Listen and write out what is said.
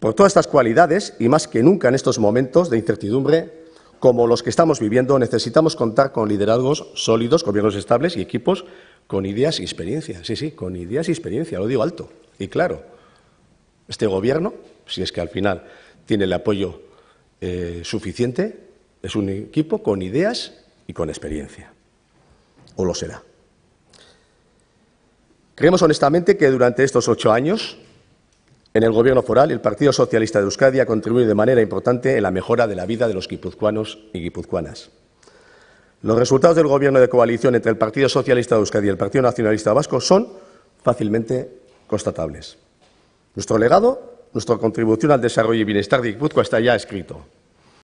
Por todas estas cualidades, y más que nunca en estos momentos de incertidumbre como los que estamos viviendo, necesitamos contar con liderazgos sólidos, gobiernos estables y equipos con ideas y experiencia. Sí, sí, con ideas y experiencia, lo digo alto y claro. Este gobierno, si es que al final tiene el apoyo eh, suficiente, es un equipo con ideas y con experiencia. O lo será. Creemos honestamente que durante estos ocho años en el Gobierno foral, el Partido Socialista de Euskadi ha contribuido de manera importante en la mejora de la vida de los guipuzcoanos y guipuzcoanas. Los resultados del Gobierno de coalición entre el Partido Socialista de Euskadi y el Partido Nacionalista Vasco son fácilmente constatables. Nuestro legado, nuestra contribución al desarrollo y bienestar de Guipúzcoa está ya escrito.